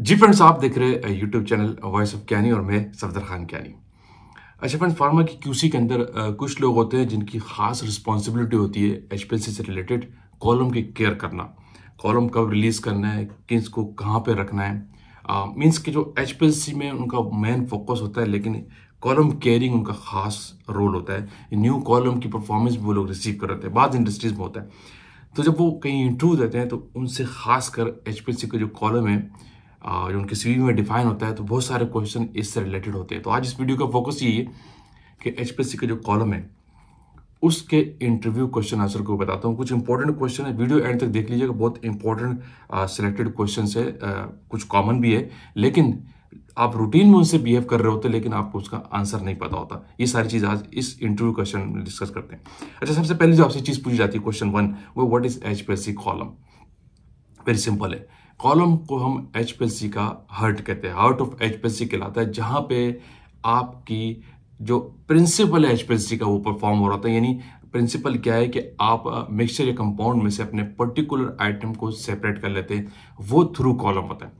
जी friends आप देख रहे हैं यूट्यूब चैनल वॉइस ऑफ कैनी और मैं सफदर खान कैनी अच्छा फ्रेंड्स फार्मा की क्यूसी के अंदर कुछ लोग होते हैं जिनकी खास रिस्पॉन्सिबिलिटी होती है एच से रिलेटेड कॉलम की केयर करना कॉलम कब रिलीज़ करना है किस को कहाँ पर रखना है मीन्स के जो एच में उनका मेन फोकस होता है लेकिन कॉलम केयरिंग उनका खास रोल होता है न्यू कॉलम की परफॉर्मेंस भी वो लोग रिसीव कर रहे हैं बाद इंडस्ट्रीज़ में होता है तो जब वो कहीं इंटरव्यू देते हैं तो उनसे खास कर एच के जो कॉलम है जो उनके सी में डिफाइन होता है तो बहुत सारे क्वेश्चन इससे रिलेटेड होते हैं तो आज इस वीडियो का फोकस यही है कि एच का जो कॉलम है उसके इंटरव्यू क्वेश्चन आंसर को बताता हूँ कुछ इंपॉर्टेंट क्वेश्चन है वीडियो एंड तक देख लीजिएगा बहुत इंपॉर्टेंट सिलेक्टेड क्वेश्चन है कुछ कॉमन भी है लेकिन आप रूटीन में उनसे बिहेव कर रहे होते लेकिन आपको उसका आंसर नहीं पता होता ये सारी चीज़ आज इस इंटरव्यू क्वेश्चन में डिस्कस करते हैं अच्छा सबसे पहले जो आपसे चीज़ पूछी जाती है क्वेश्चन वन वो what is H column very simple है कॉलम को हम एच का हर्ट कहते हैं हार्ट ऑफ एच कहलाता है जहाँ पे आपकी जो प्रिंसिपल है एच का वो परफॉर्म हो रहा था यानी प्रिंसिपल क्या है कि आप मिक्सचर या कंपाउंड में से अपने पर्टिकुलर आइटम को सेपरेट कर लेते हैं वो थ्रू कॉलम होता है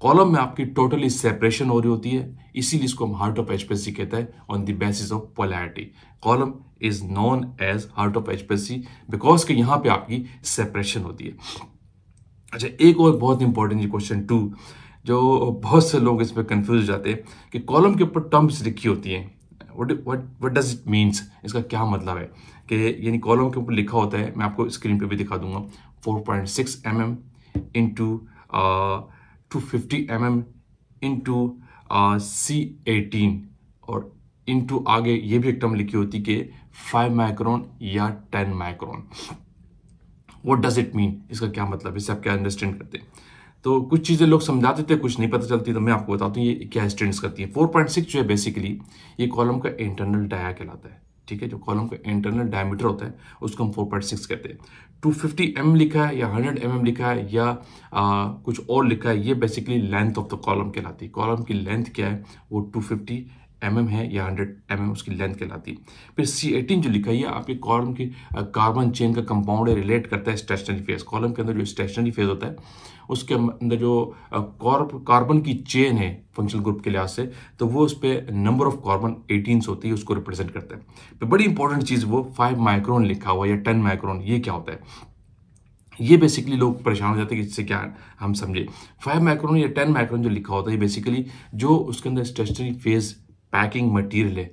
कॉलम में आपकी टोटली सेपरेशन हो रही होती है इसीलिए इसको हम हार्ट ऑफ एचपीएससी कहते हैं on the basis of polarity column is known as heart of HPC because के यहाँ पे आपकी सेपरेशन होती है अच्छा एक और बहुत इंपॉर्टेंट ये क्वेश्चन टू जो बहुत से लोग इसमें कन्फ्यूज हो जाते हैं कि कॉलम के ऊपर टर्म्स लिखी होती हैं what what what does it means इसका क्या मतलब है कि यानी कॉलम के ऊपर लिखा होता है मैं आपको स्क्रीन पे भी दिखा दूंगा 4.6 point six M M into two fifty M M into C eighteen और इंटू आगे ये भी एक टर्म लिखी होती है कि 5 माइक्रोन या 10 micron what does it mean इसका क्या मतलब इससे आप क्या अंडरस्टैंड करते हैं तो कुछ चीज़ें लोग समझाते थे कुछ नहीं पता चलती तो मैं आपको बताता हूँ ये क्या स्टैंड करती है फोर पॉइंट सिक्स जो है बेसिकली ये कॉलम का इंटरनल डाया कहलाता है ठीक है जो कॉलम का इंटरनल डायमीटर होता है उसको हम फोर पॉइंट सिक्स कहते हैं टू फिफ्टी एम लिखा है या हंड्रेड एम mm लिखा है या आ, कुछ और लिखा है ये basically length of the column कहलाती है कॉलम की लेंथ क्या है वो टू फिफ्टी एम mm है या हंड्रेड एम mm उसकी लेंथ कहलाती है फिर सी एटीन जो लिखा है आपके कॉलम के कार्बन चेन का कंपाउंड रिलेट करता है स्टेशनरी फेज कॉलम के अंदर जो स्टेशनरी फेज होता है उसके अंदर जो कार्बन की चेन है फंक्शनल ग्रुप के लिहाज से तो वो उस पर नंबर ऑफ कार्बन एटीन होती है उसको रिप्रेजेंट करता है फिर बड़ी इंपॉर्टेंट चीज़ वो फाइव माइक्रोन लिखा हुआ या टेन माइक्रोन ये क्या होता है ये बेसिकली लोग परेशान हो जाते हैं कि इससे क्या हम समझे फाइव माइक्रोन या टेन माइक्रोन जो लिखा होता है बेसिकली जो उसके अंदर स्टेशनरी फेज पैकिंग मटेरियल है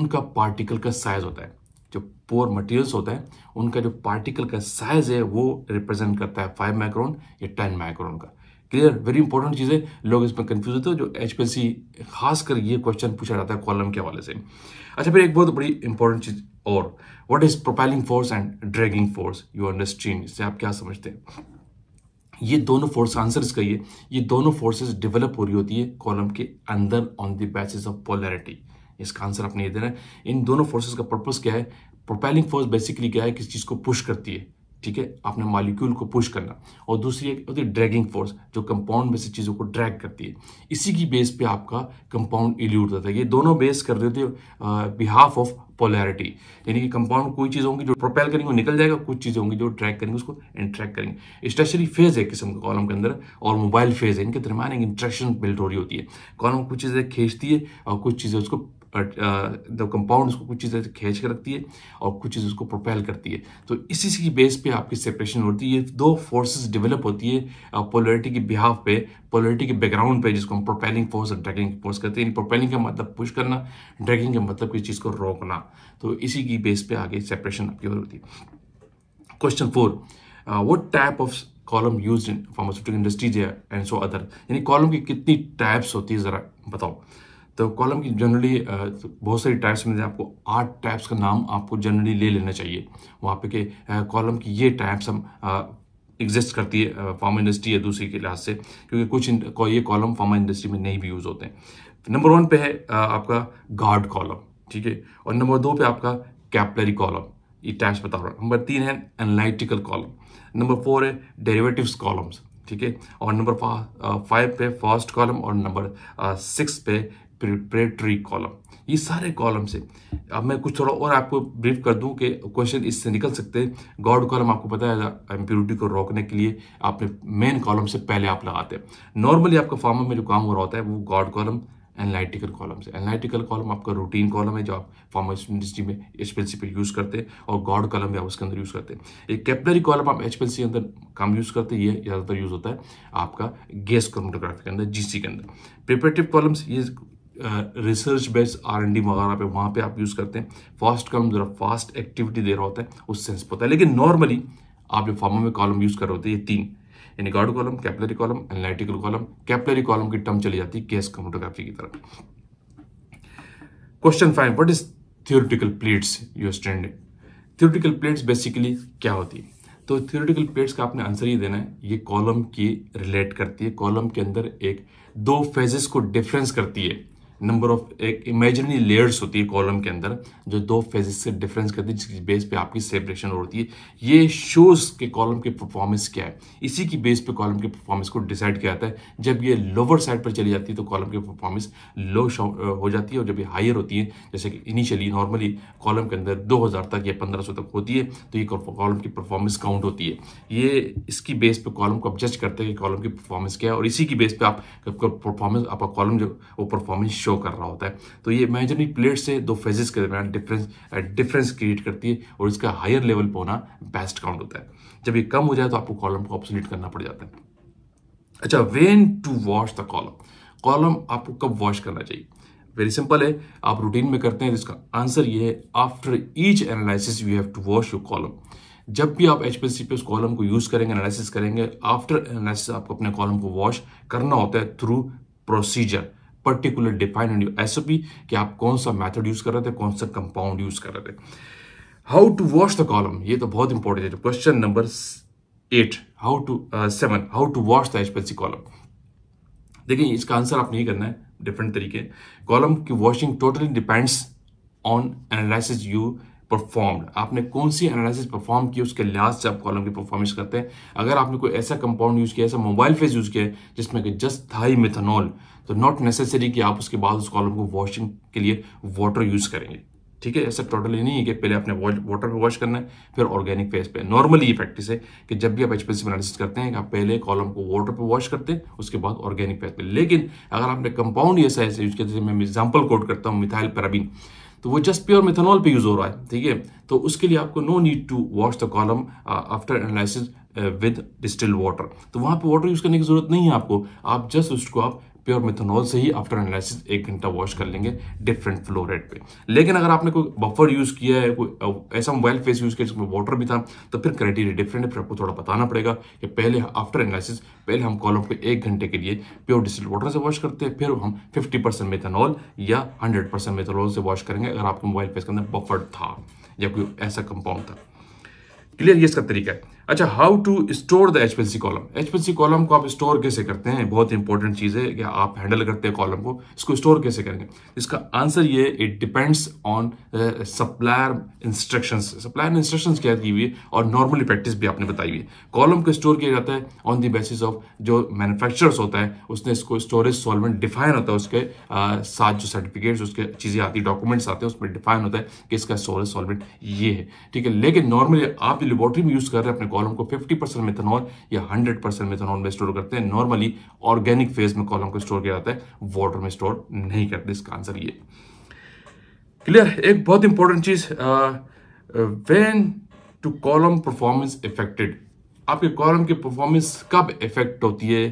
उनका पार्टिकल का साइज होता है जो पोर मटेरियल्स होता है उनका जो पार्टिकल का साइज है वो रिप्रेजेंट करता है फाइव माइक्रोन या टेन माइक्रोन का क्लियर वेरी इंपॉर्टेंट चीज़ है लोग इसमें कंफ्यूज होते हैं जो एच पी खासकर ये क्वेश्चन पूछा जाता है कॉलम के हवाले से अच्छा फिर एक बहुत बड़ी इंपॉर्टेंट चीज़ और what is propelling force and dragging force you understand इससे आप क्या समझते हैं ये दोनों फोर्स आंसर्स कहिए ये दोनों फोर्सेस डेवलप हो रही होती है कॉलम के अंदर on the basis of polarity इसका आंसर आपने ये देना है इन दोनों फोर्सेस का पर्पस क्या है प्रोपेलिंग फोर्स बेसिकली क्या है किस चीज़ को पुश करती है ठीक है आपने मालिक्यूल को पुश करना और दूसरी एक होती है ड्रैगिंग फोर्स जो कंपाउंड में से चीज़ों को ड्रैग करती है इसी की बेस पे आपका कंपाउंड इल्यूट होता है ये दोनों बेस कर देते हो बिहाफ ऑफ पोलैरिटी यानी कि कंपाउंड कोई चीज़ होंगी जो प्रोपेल करेंगे वो निकल जाएगा कुछ चीज़ें होंगी जो ट्रैक करेंगे उसको इंट्रैक्ट करेंगे स्टेशनरी फेज है किस्म का कॉलम के अंदर और मोबाइल फेज है इनके दरमियान एक इंट्रैक्शन बिल्ड हो रही होती है कॉलम कुछ चीज़ें खींचती है और कुछ चीज़ें उसको कंपाउंड उसको कुछ चीज़ें खींच के रखती है और कुछ चीज़ उसको प्रोपेल करती है तो इसी की बेस पे आपकी सेपरेशन होती है ये दो फोर्सेस डेवलप होती है पोलरिटी के बिहाफ पे पोलरिटी के बैकग्राउंड पे जिसको हम प्रोपेलिंग फोर्स और ड्रैगिंग फोर्स करते हैं प्रोपेलिंग का मतलब पुश करना ड्रैगिंग का मतलब किसी चीज़ को रोकना तो इसी की बेस पे आगे सेपरेशन आपकी होती है question four what type of column use in pharmaceutical industries and so other यानी कॉलम की कितनी टाइप्स होती है ज़रा बताओ तो कॉलम की जनरली बहुत सारी टाइप्स में आपको आठ टाइप्स का नाम आपको जनरली ले लेना चाहिए वहाँ पे के कॉलम की ये टाइप्स हम एग्जिस्ट करती है फार्मा इंडस्ट्री या दूसरी के लिहाज से क्योंकि कुछ ये कॉलम फार्मा इंडस्ट्री में नहीं भी यूज़ होते हैं नंबर वन पे है आपका गार्ड कॉलम ठीक है और नंबर दो पे आपका कैपलरी कॉलम ये टाइप्स बता रहा हूँ नंबर तीन है एनालिटिकल कॉलम नंबर फोर है डेरिवेटिव्स कॉलम्स ठीक है और नंबर फाइव पे फर्स्ट कॉलम और नंबर सिक्स पे प्रिपरेटरी कॉलम ये सारे कॉलम से अब मैं कुछ थोड़ा और आपको ब्रीफ कर दूं कि क्वेश्चन इससे निकल सकते हैं गॉड कॉलम आपको पता है एम्प्योरिटी को रोकने के लिए आपने मेन कॉलम से पहले आप लगाते हैं नॉर्मली आपका फॉर्म में जो काम हो रहा होता है वो गॉड कॉलम एनालिटिकल कॉलम से एनालिटिकल कॉलम आपका रूटीन कॉलम है जो आप फार्म इंडस्ट्री में एच पे यूज़ करते हैं और गॉड कॉलम भी आप उसके अंदर यूज़ करते हैं एक कैपलरी कॉलम आप एच के अंदर काम यूज़ करते हैं ये ज़्यादातर यूज़ होता है आपका गैस क्रोमोटोग्राफी के अंदर सी के अंदर प्रिपरेटिव कॉलम्स ये research based R and D वगैरह पे वहाँ पे आप यूज़ करते हैं फास्ट कॉलम ज़रा फास्ट एक्टिविटी दे रहा होता है उस सेंस पता है लेकिन नॉर्मली आप जो फार्मा में कॉलम यूज़ कर रहे होते हैं ये तीन यानी guard column capillary column analytical column capillary column की टर्म चली जाती है गैस कम्पोटोग्राफी की तरफ question five what is theoretical plates understand theoretical plates basically क्या होती है तो थियोरटिकल प्लेट्स का आपने आंसर ये देना है ये कॉलम की रिलेट करती है कॉलम के अंदर एक दो फेजेस को डिफरेंस करती है नंबर ऑफ एक इमेजनरी लेयर्स होती है कॉलम के अंदर जो दो फेजेस से डिफरेंस करती है जिसकी बेस पे आपकी सेपरेशन होती है ये शोज के कॉलम के परफॉर्मेंस क्या है इसी की बेस पे कॉलम के परफॉर्मेंस को डिसाइड किया जाता है जब ये लोअर साइड पर चली जाती है तो कॉलम की परफॉर्मेंस लो हो जाती है और जब ये हायर होती है जैसे कि इनिशियली नॉर्मली कॉलम के अंदर दो तक या पंद्रह तक होती है तो ये कॉलम की परफॉर्मेंस काउंट होती है ये इसकी बेस पर कॉलम को आप जज करते हैं कि कॉलम की परफॉर्मेंस क्या है और इसी की बेस पर आप परफॉर्मेंस आपका कॉलम जो वो परफॉर्मेंस शो कर रहा होता है तो ये इमेजनरी प्लेट से दो फेजेस के दरमियान डिफरेंस डिफरेंस क्रिएट करती है और इसका हायर लेवल पर होना बेस्ट काउंट होता है जब ये कम हो जाए तो आपको कॉलम को ऑप्सोलीट करना पड़ जाता है अच्छा when to wash the column column आपको कब वॉश करना चाहिए वेरी सिंपल है आप रूटीन में करते हैं तो इसका आंसर ये है after each analysis you have to wash your column जब भी आप एच पी उस कॉलम को यूज करेंगे एनालिसिस करेंगे आफ्टर एनालिसिस आपको अपने कॉलम को वॉश करना होता है through procedure particular define and use कि आप कौन सा मैथड यूज कर रहे थे कौन सा कंपाउंड यूज कर रहे थे how to wash the column ये तो बहुत इंपॉर्टेंट है question number eight how to seven how to wash the expensive column देखिए इसका आंसर आपने ये करना है डिफरेंट तरीके कॉलम की washing totally depends on analysis you performed आपने कौन सी एनालिसिस परफॉर्म की उसके लिहाज से आप कॉलम की परफॉर्मेंस करते हैं अगर आपने कोई ऐसा कंपाउंड यूज़ किया ऐसा मोबाइल फेज यूज़ किया जिसमें कि जस्ट था ही तो नॉट नेसेसरी कि आप उसके बाद उस कॉलम को वॉशिंग के लिए वाटर यूज़ करेंगे ठीक है ऐसा टोटली नहीं है कि पहले आपने वाटर पे वॉश करना है फिर ऑर्गेनिक फेस पे नॉर्मली ये प्रैक्टिस है कि जब भी आप एक्सपेंसिव एनालिसिस करते हैं आप पहले कॉलम को वाटर पे वॉश करते हैं उसके बाद ऑर्गेनिक फेस पे लेकिन अगर आपने कंपाउंड ऐसा ऐसे यूज किया जैसे मैं एग्जाम्पल कोट करता हूँ मिथाइल पैराबिन तो वो जस्ट प्योर मिथानॉल पे यूज़ हो रहा है ठीक है तो उसके लिए आपको no need to wash the column after analysis with distill water तो वहाँ पे वाटर यूज़ करने की ज़रूरत नहीं है आपको आप जस्ट उसको आप प्योर मेथनॉल से ही आफ्टर एनालिसिस एक घंटा वॉश कर लेंगे डिफरेंट फ्लो रेट पे लेकिन अगर आपने कोई बफर यूज किया है कोई ऐसा मोबाइल फेस यूज किया जिसमें वाटर भी था तो फिर क्राइटेरिया डिफरेंट है फिर आपको थोड़ा बताना पड़ेगा कि पहले आफ्टर एनालिसिस पहले हम कॉलम को एक घंटे के लिए प्योर डिस्टिल वाटर से वॉश करते हैं फिर हम फिफ्टी परसेंट मिथेनॉल या हंड्रेड परसेंट मिथेनॉल से वॉश करेंगे अगर आपके मोबाइल फेस के अंदर बफर था या कोई ऐसा कंपाउंड था क्लियर ये इसका तरीका है अच्छा how to store the H column H column को आप स्टोर कैसे करते हैं बहुत इंपॉर्टेंट चीज़ है कि आप हैंडल करते हैं कॉलम को इसको स्टोर कैसे करेंगे इसका आंसर ये it depends on supplier instructions supplier instruction क्या की हुई है और नॉर्मली प्रैक्टिस भी आपने बताई हुई है कॉलम को स्टोर किया जाता है ऑन द बेसिस ऑफ जो मैन्युफैक्चरर्स होता है उसने इसको स्टोरेज सॉल्वेंट डिफाइन होता है उसके साथ जो सर्टिफिकेट्स उसके चीज़ें आती है डॉक्यूमेंट्स आते हैं उसमें डिफाइन होता है कि इसका स्टोरेज सॉल्वेंट ये है ठीक है लेकिन नॉर्मली आप जो लेबोरेटरी में यूज़ कर रहे हैं अपने कॉलम को 50 परसेंट मेथनॉल या 100 परसेंट मेथनॉल में स्टोर करते हैं नॉर्मली ऑर्गेनिक फेज में कॉलम को स्टोर किया जाता है वाटर में स्टोर नहीं करते इसका आंसर ये क्लियर एक बहुत इंपॉर्टेंट चीज when to column performance affected आपके कॉलम की परफॉर्मेंस कब इफेक्ट होती है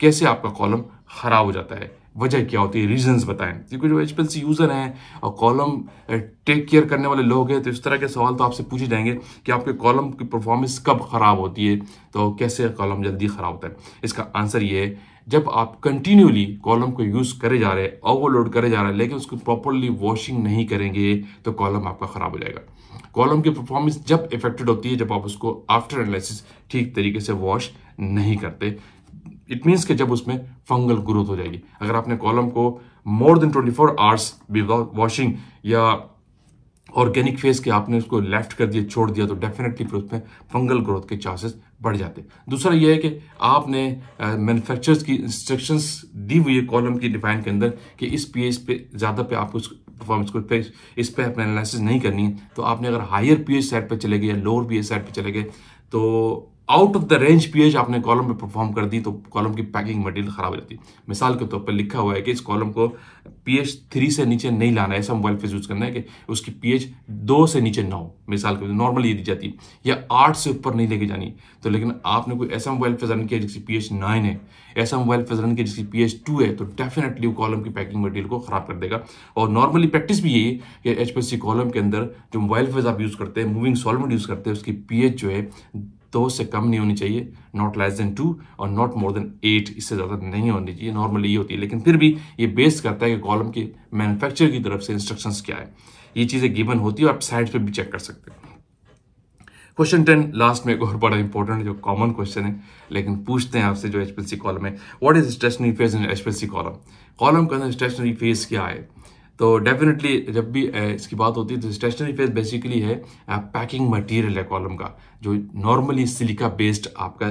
कैसे आपका कॉलम खराब हो जाता है वजह क्या होती है रीजंस बताएं क्योंकि जो एच यूज़र हैं और कॉलम टेक केयर करने वाले लोग हैं तो इस तरह के सवाल तो आपसे पूछे जाएंगे कि आपके कॉलम की परफॉर्मेंस कब ख़राब होती है तो कैसे कॉलम जल्दी ख़राब होता है इसका आंसर ये है जब आप कंटिन्यूली कॉलम को यूज़ करे जा रहे हैं ओवरलोड करे जा रहे हैं लेकिन उसको प्रॉपरली वॉशिंग नहीं करेंगे तो कॉलम आपका ख़राब हो जाएगा कॉलम की परफॉर्मेंस जब इफेक्टेड होती है जब आप उसको आफ्टर एनालिसिस ठीक तरीके से वॉश नहीं करते इट मीन्स कि जब उसमें फंगल ग्रोथ हो जाएगी अगर आपने कॉलम को more than 24 four hours washing या ऑर्गेनिक फेज के आपने उसको लेफ्ट कर दिया छोड़ दिया तो डेफिनेटली फिर उसमें फंगल ग्रोथ के चांसेस बढ़ जाते हैं दूसरा यह है कि आपने मैन्युफैक्चरर्स की इंस्ट्रक्शंस दी हुई है कॉलम की डिफाइन के अंदर कि इस पी एच पे ज़्यादा पे आपको परफॉर्मेंस को इस पर आपने एनालिसिस नहीं करनी है तो आपने अगर हायर पी एच साइड पर चले गए या लोअर पी एच साइड पर चले गए तो out of the range pH आपने कॉलम में परफॉर्म कर दी तो कॉलम की पैकिंग मटेरियल खराब हो जाती है मिसाल के तौर पर लिखा हुआ है कि इस कॉलम को पीएच थ्री से नीचे नहीं लाना है ऐसा मोबाइल फेज यूज करना है कि उसकी पीएच दो से नीचे ना हो मिसाल के नॉर्मली ये दी जाती है या आठ से ऊपर नहीं लेके जानी तो लेकिन आपने कोई ऐसा मोबाइल फेस रन किया जिसकी पी नाइन है ऐसा मोबाइल फेस रन किया जिसकी पी टू है तो डेफिनेटली वो कॉलम की पैकिंग मटेरियल को खराब कर देगा और नॉर्मली प्रैक्टिस भी यही है कि एच कॉलम के अंदर जो मोबाइल फेज आप यूज करते हैं मूविंग सॉलमेंट यूज करते हैं उसकी पी जो है तो उससे कम नहीं होनी चाहिए नॉट लेस देन टू और नॉट मोर देन एट इससे ज़्यादा नहीं होनी चाहिए नॉर्मली ये होती है लेकिन फिर भी ये बेस करता है कि कॉलम के मैनुफैक्चर की तरफ से इंस्ट्रक्शंस क्या है ये चीज़ें गिवन होती है आप साइड पर भी चेक कर सकते हैं क्वेश्चन टेन लास्ट में एक और बड़ा इंपॉर्टेंट जो कॉमन क्वेश्चन है लेकिन पूछते हैं आपसे जो एच कॉलम है what is stationary phase in H column column के अंदर स्टेशनरी फेज क्या है तो डेफिनेटली जब भी इसकी बात होती है तो स्टेशनरी फेज बेसिकली है पैकिंग मटेरियल है कॉलम का जो नॉर्मली सिलिका बेस्ड आपका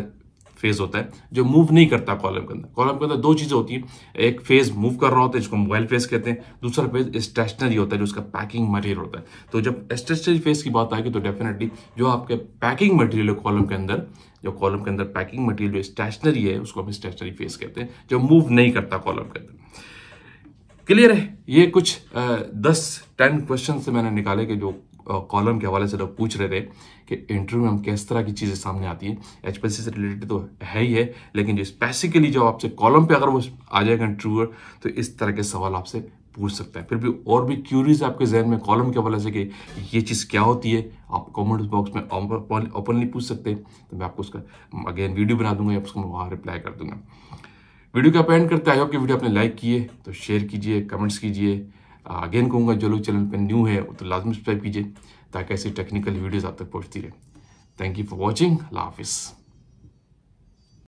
फेज होता है जो मूव नहीं करता कॉलम के अंदर कॉलम के अंदर दो चीज़ें होती हैं एक फेज मूव कर रहा होता है जिसको हम फेज कहते हैं दूसरा फेज स्टेशनरी होता है जो उसका पैकिंग मटेरियल होता है तो जब स्टेशनरी फेज की बात आएगी तो डेफिनेटली जो आपके पैकिंग मटेरियल है कॉलम के अंदर जो कॉलम के अंदर पैकिंग मटेरियल जो स्टेशनरी है उसको हम स्टेशनरी फेज कहते हैं जो मूव नहीं करता कॉलम के अंदर क्लियर है ये कुछ दस टेन क्वेश्चन से मैंने निकाले के जो कॉलम के हवाले से लोग पूछ रहे थे कि इंटरव्यू में हम किस तरह की चीज़ें सामने आती हैं एच से रिलेटेड तो है ही है लेकिन जो स्पेसिकली जो आपसे कॉलम पे अगर वो आ जाएगा इंटरव्यूअर तो इस तरह के सवाल आपसे पूछ सकता है फिर भी और भी क्यूरीज आपके जहन में कॉलम के हवाले से कि ये चीज़ क्या होती है आप कॉमेंट बॉक्स में ओपनली पूछ सकते हैं तो मैं आपको उसका अगेन वीडियो बना दूंगा या उसको वहाँ रिप्लाई कर दूंगा वीडियो का पेंड करते आई होप कि वीडियो आपने लाइक किए तो शेयर कीजिए कमेंट्स कीजिए अगेन कहूँगा जो लोग चैनल पर न्यू है तो लाजमी सब्सक्राइब कीजिए ताकि ऐसी टेक्निकल वीडियोज़ आप तक पहुँचती रहे थैंक यू फॉर वॉचिंग अल्लाह हाफिज़